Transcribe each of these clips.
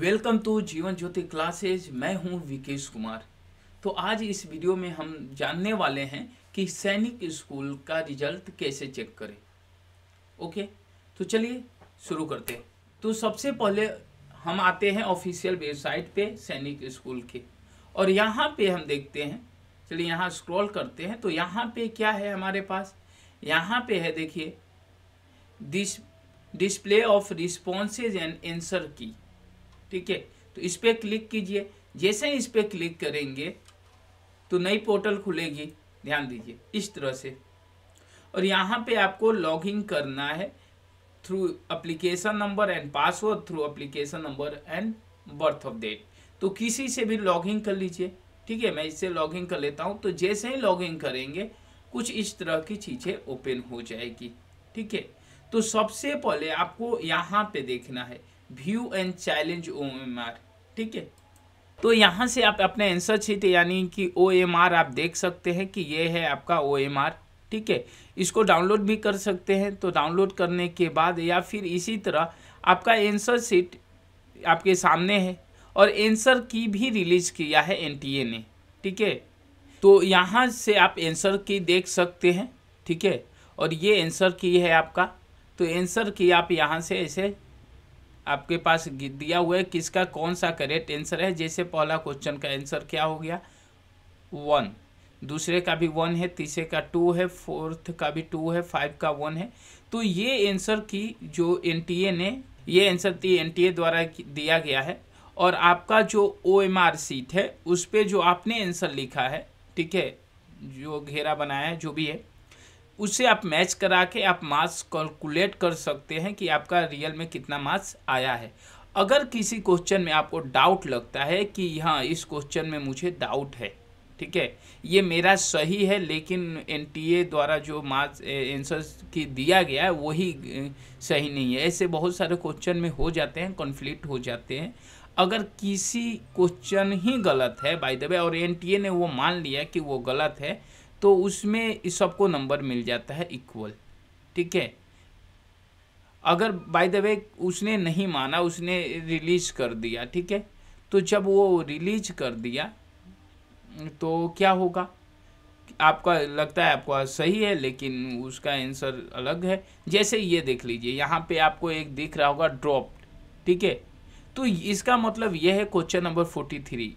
welcome to जीवन ज्योति classes मैं हूं विकेश कुमार तो आज इस वीडियो में हम जानने वाले हैं कि सैनिक स्कूल का रिजल्ट कैसे चेक करें ओके तो चलिए शुरू करते हैं तो सबसे पहले हम आते हैं ऑफिशियल वेबसाइट पे सैनिक स्कूल के और यहाँ पे हम देखते हैं चलिए यहाँ स्क्रॉल करते हैं तो यहाँ पे क्या है हमारे पास यहाँ पे है देखिए डिस display of responses and answer की ठीक है तो इस पर क्लिक कीजिए जैसे ही इस पर क्लिक करेंगे तो नई पोर्टल खुलेगी ध्यान दीजिए इस तरह से और यहाँ पे आपको लॉग इन करना है through application number and password through application number and birth of date तो किसी से भी लॉग इन कर लीजिए ठीक है मैं इससे लॉग इन कर लेता हूँ तो जैसे ही लॉग इन करेंगे कुछ इस तरह की चीज़ें ओपन हो जाएगी ठीक है तो सबसे पहले आपको यहाँ पे देखना है view and challenge O M R ठीक है तो यहाँ से आप अपने आंसर शीट यानी कि ओ एम आर आप देख सकते हैं कि ये है आपका ओ एम आर ठीक है इसको डाउनलोड भी कर सकते हैं तो डाउनलोड करने के बाद या फिर इसी तरह आपका एंसर सीट आपके सामने है और एंसर की भी रिलीज किया है एनटीए ने ठीक है तो यहाँ से आप एंसर की देख सकते हैं ठीक है और ये एंसर की है आपका तो एंसर की आप यहाँ से ऐसे आपके पास दिया हुआ है किसका कौन सा करेक्ट आंसर है जैसे पहला क्वेश्चन का आंसर क्या हो गया वन दूसरे का भी वन है तीसरे का टू है फोर्थ का भी टू है फाइव का वन है तो ये आंसर की जो एन ने ये आंसर एन द्वारा दिया गया है और आपका जो ओ एम आर सीट है उस पर जो आपने आंसर लिखा है ठीक है जो घेरा बनाया है जो भी है उससे आप मैच करा के आप मार्क्स कैलकुलेट कर सकते हैं कि आपका रियल में कितना मार्क्स आया है अगर किसी क्वेश्चन में आपको डाउट लगता है कि हाँ इस क्वेश्चन में मुझे डाउट है ठीक है ये मेरा सही है लेकिन एन द्वारा जो मार्क्स एंसर्स की दिया गया है वही सही नहीं है ऐसे बहुत सारे क्वेश्चन में हो जाते हैं कॉन्फ्लिक्ट हो जाते हैं अगर किसी क्वेश्चन ही गलत है बाय द वे और एन ने वो मान लिया कि वो गलत है तो उसमें इस सबको नंबर मिल जाता है इक्वल ठीक है अगर बाय द वे उसने नहीं माना उसने रिलीज कर दिया ठीक है तो जब वो रिलीज कर दिया तो क्या होगा आपका लगता है आपका सही है लेकिन उसका आंसर अलग है जैसे ये देख लीजिए यहाँ पे आपको एक दिख रहा होगा ड्रॉप ठीक है तो इसका मतलब यह है क्वेश्चन नंबर फोर्टी थ्री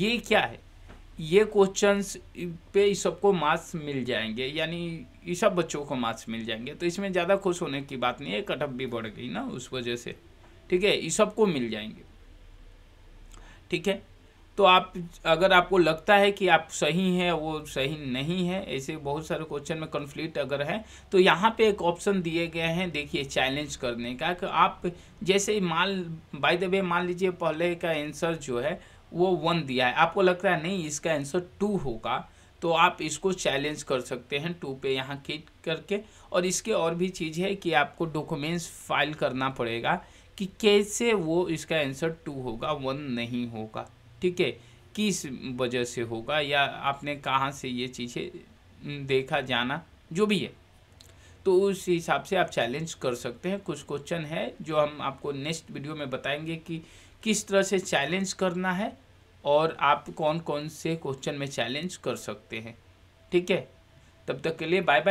ये क्या है ये क्वेश्चंस पे सबको मार्क्स मिल जाएंगे यानी ये सब बच्चों को मार्क्स मिल जाएंगे तो इसमें ज़्यादा खुश होने की बात नहीं है कटअप भी बढ़ गई ना उस वजह से ठीक है ये सबको मिल जाएंगे ठीक है तो आप अगर आपको लगता है कि आप सही हैं वो सही नहीं है ऐसे बहुत सारे क्वेश्चन में कन्फ्लिक्ट अगर है तो यहाँ पे एक ऑप्शन दिए गए हैं देखिए चैलेंज करने का कि आप जैसे मान बाय द वे मान लीजिए पहले का आंसर जो है वो वन दिया है आपको लगता है नहीं इसका आंसर टू होगा तो आप इसको चैलेंज कर सकते हैं टू पे यहाँ क्लिक करके और इसके और भी चीज़ है कि आपको डॉक्यूमेंट्स फाइल करना पड़ेगा कि कैसे वो इसका आंसर टू होगा वन नहीं होगा ठीक है किस वजह से होगा या आपने कहाँ से ये चीज़ें देखा जाना जो भी है तो उस हिसाब से आप चैलेंज कर सकते हैं कुछ क्वेश्चन है जो हम आपको नेक्स्ट वीडियो में बताएंगे कि किस तरह से चैलेंज करना है और आप कौन कौन से क्वेश्चन में चैलेंज कर सकते हैं ठीक है तब तक के लिए बाय बाय